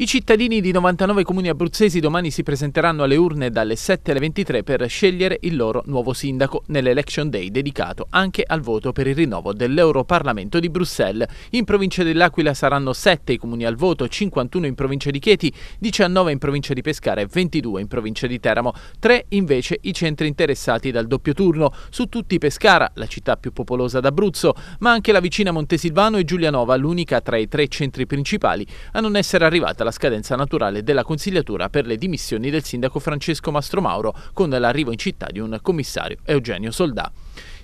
I cittadini di 99 comuni abruzzesi domani si presenteranno alle urne dalle 7 alle 23 per scegliere il loro nuovo sindaco nell'Election Day dedicato anche al voto per il rinnovo dell'Europarlamento di Bruxelles. In provincia dell'Aquila saranno 7 i comuni al voto, 51 in provincia di Chieti, 19 in provincia di Pescara e 22 in provincia di Teramo. 3 invece i centri interessati dal doppio turno, su tutti Pescara, la città più popolosa d'Abruzzo, ma anche la vicina Montesilvano e Giulianova, l'unica tra i tre centri principali a non essere arrivata la scadenza naturale della consigliatura per le dimissioni del sindaco Francesco Mastromauro con l'arrivo in città di un commissario, Eugenio Soldà.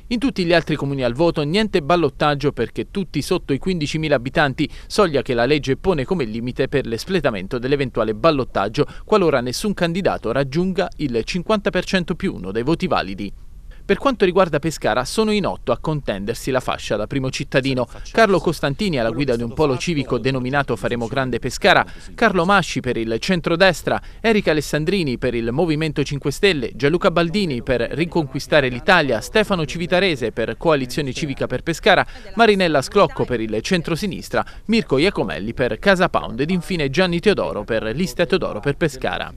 In tutti gli altri comuni al voto niente ballottaggio perché tutti sotto i 15.000 abitanti, soglia che la legge pone come limite per l'espletamento dell'eventuale ballottaggio qualora nessun candidato raggiunga il 50% più uno dei voti validi. Per quanto riguarda Pescara, sono in otto a contendersi la fascia da primo cittadino. Carlo Costantini alla guida di un polo civico denominato Faremo Grande Pescara, Carlo Masci per il centrodestra, Erika Alessandrini per il Movimento 5 Stelle, Gianluca Baldini per Riconquistare l'Italia, Stefano Civitarese per Coalizione Civica per Pescara, Marinella Sclocco per il centrosinistra, Mirko Iacomelli per Casa Pound ed infine Gianni Teodoro per Lista Teodoro per Pescara.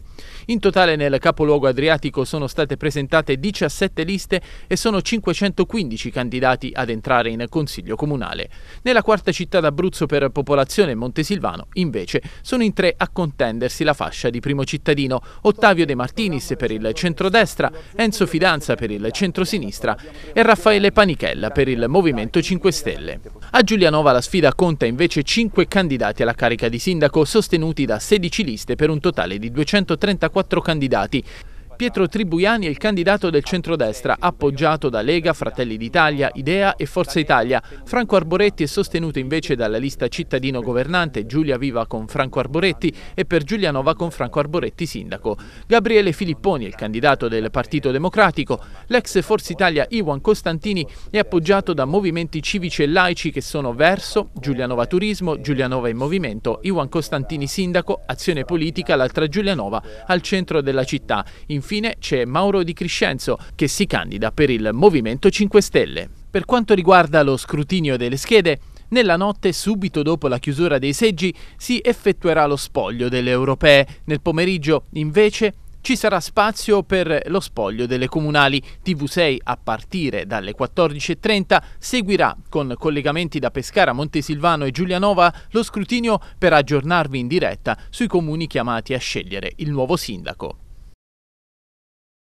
In totale nel capoluogo adriatico sono state presentate 17 liste liste e sono 515 candidati ad entrare in Consiglio Comunale. Nella quarta città d'Abruzzo per popolazione Montesilvano, invece, sono in tre a contendersi la fascia di primo cittadino, Ottavio De Martinis per il centrodestra, Enzo Fidanza per il centrosinistra e Raffaele Panichella per il Movimento 5 Stelle. A Giulianova la sfida conta invece 5 candidati alla carica di sindaco sostenuti da 16 liste per un totale di 234 candidati. Pietro Tribuiani è il candidato del centrodestra, appoggiato da Lega, Fratelli d'Italia, Idea e Forza Italia. Franco Arboretti è sostenuto invece dalla lista cittadino governante Giulia Viva con Franco Arboretti e per Giulianova con Franco Arboretti sindaco. Gabriele Filipponi è il candidato del Partito Democratico. L'ex Forza Italia Iwan Costantini è appoggiato da movimenti civici e laici che sono Verso, Giulianova Turismo, Giulianova in Movimento, Iwan Costantini sindaco, Azione Politica, l'altra Giulianova al centro della città. In infine c'è Mauro Di Crescenzo che si candida per il Movimento 5 Stelle. Per quanto riguarda lo scrutinio delle schede, nella notte, subito dopo la chiusura dei seggi, si effettuerà lo spoglio delle europee. Nel pomeriggio, invece, ci sarà spazio per lo spoglio delle comunali. TV6 a partire dalle 14.30 seguirà con collegamenti da Pescara, Montesilvano e Giulianova lo scrutinio per aggiornarvi in diretta sui comuni chiamati a scegliere il nuovo sindaco.